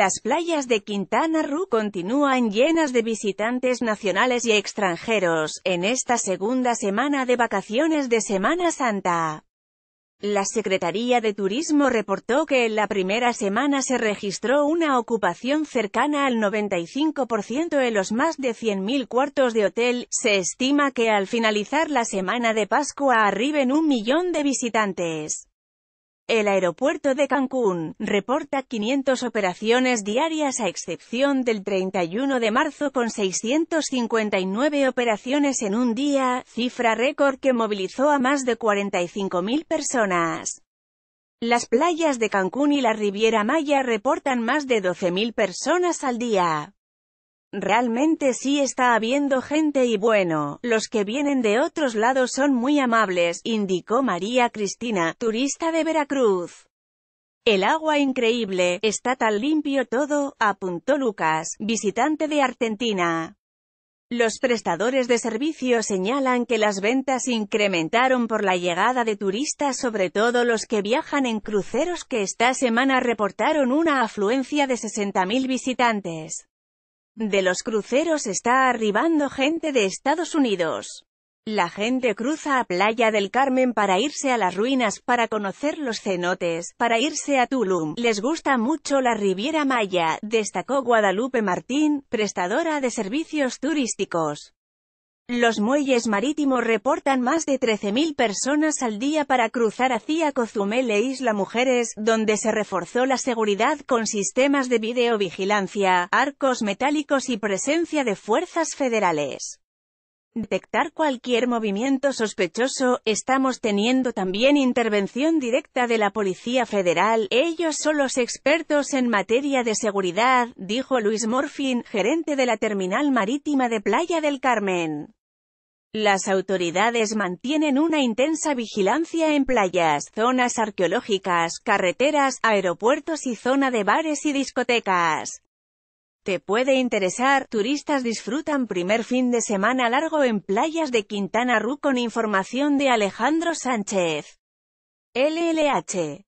Las playas de Quintana Roo continúan llenas de visitantes nacionales y extranjeros, en esta segunda semana de vacaciones de Semana Santa. La Secretaría de Turismo reportó que en la primera semana se registró una ocupación cercana al 95% en los más de 100.000 cuartos de hotel, se estima que al finalizar la semana de Pascua arriben un millón de visitantes. El aeropuerto de Cancún reporta 500 operaciones diarias a excepción del 31 de marzo con 659 operaciones en un día, cifra récord que movilizó a más de 45.000 personas. Las playas de Cancún y la Riviera Maya reportan más de 12.000 personas al día. Realmente sí está habiendo gente y bueno, los que vienen de otros lados son muy amables, indicó María Cristina, turista de Veracruz. El agua increíble, está tan limpio todo, apuntó Lucas, visitante de Argentina. Los prestadores de servicio señalan que las ventas incrementaron por la llegada de turistas sobre todo los que viajan en cruceros que esta semana reportaron una afluencia de 60.000 visitantes de los cruceros está arribando gente de Estados Unidos. La gente cruza a Playa del Carmen para irse a las ruinas, para conocer los cenotes, para irse a Tulum. Les gusta mucho la Riviera Maya, destacó Guadalupe Martín, prestadora de servicios turísticos. Los muelles marítimos reportan más de 13.000 personas al día para cruzar hacia Cozumel e Isla Mujeres, donde se reforzó la seguridad con sistemas de videovigilancia, arcos metálicos y presencia de fuerzas federales. Detectar cualquier movimiento sospechoso, estamos teniendo también intervención directa de la Policía Federal, ellos son los expertos en materia de seguridad, dijo Luis Morfin, gerente de la terminal marítima de Playa del Carmen. Las autoridades mantienen una intensa vigilancia en playas, zonas arqueológicas, carreteras, aeropuertos y zona de bares y discotecas. Te puede interesar, turistas disfrutan primer fin de semana largo en playas de Quintana Roo con información de Alejandro Sánchez. LLH.